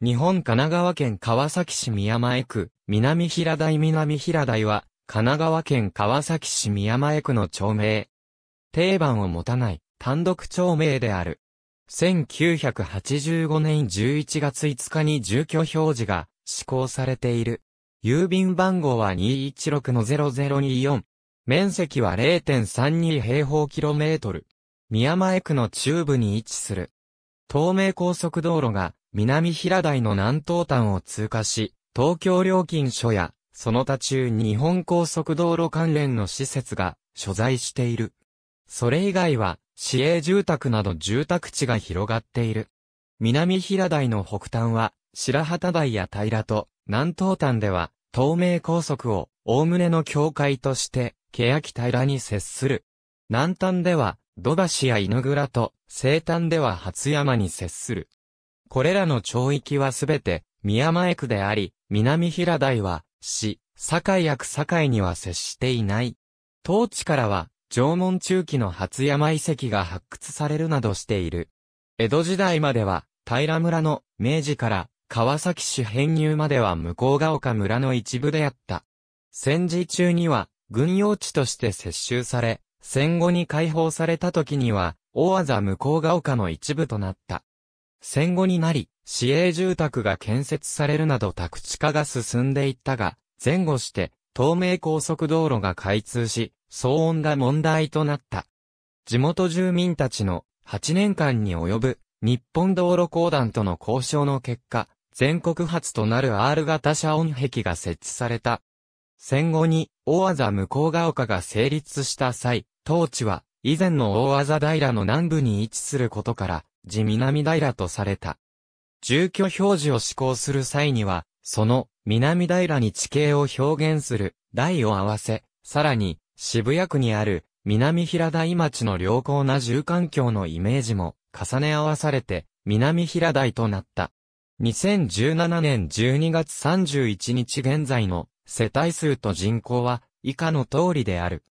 日本神奈川県川崎市宮前区、南平台南平台は、神奈川県川崎市宮前区の町名。定番を持たない、単独町名である。1985年11月5日に住居表示が施行されている。郵便番号は216-0024。面積は0.32平方キロメートル。宮前区の中部に位置する。東名高速道路が南平台の南東端を通過し、東京料金所や、その他中日本高速道路関連の施設が所在している。それ以外は、市営住宅など住宅地が広がっている。南平台の北端は、白旗台や平と、南東端では、東名高速を、おおむねの境界として、欅平に接する。南端では、土橋や犬倉と、西端では初山に接する。これらの町域はすべて、宮前区であり、南平台は、市、堺役堺には接していない。当地からは、縄文中期の初山遺跡が発掘されるなどしている。江戸時代までは、平村の明治から川崎市編入までは向こうが丘村の一部であった。戦時中には、軍用地として接収され、戦後に解放された時には、大技向こうが丘の一部となった。戦後になり、市営住宅が建設されるなど宅地化が進んでいったが、前後して、東名高速道路が開通し、騒音が問題となった。地元住民たちの8年間に及ぶ日本道路公団との交渉の結果、全国初となる R 型遮音壁が設置された。戦後に大技向こうが丘が成立した際、当地は以前の大技平の南部に位置することから、地南平とされた。住居表示を施行する際には、その南平に地形を表現する台を合わせ、さらに渋谷区にある南平台町の良好な住環境のイメージも重ね合わされて南平台となった。2017年12月31日現在の世帯数と人口は以下の通りである。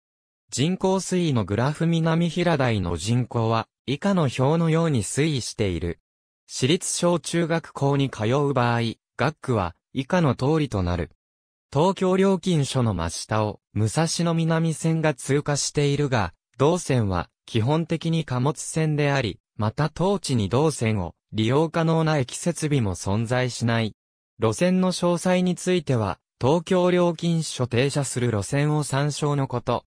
人口推移のグラフ南平台の人口は以下の表のように推移している。私立小中学校に通う場合、学区は以下の通りとなる。東京料金所の真下を武蔵野南線が通過しているが、同線は基本的に貨物線であり、また当地に同線を利用可能な駅設備も存在しない。路線の詳細については、東京料金所停車する路線を参照のこと。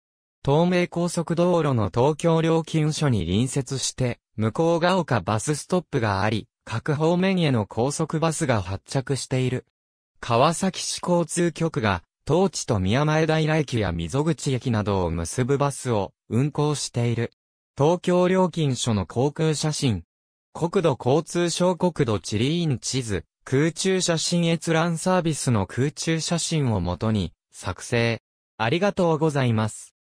東名高速道路の東京料金所に隣接して、向こうが丘バスストップがあり、各方面への高速バスが発着している。川崎市交通局が、当地と宮前平駅や溝口駅などを結ぶバスを運行している。東京料金所の航空写真。国土交通省国土地理院地図、空中写真閲覧サービスの空中写真をもとに作成。ありがとうございます。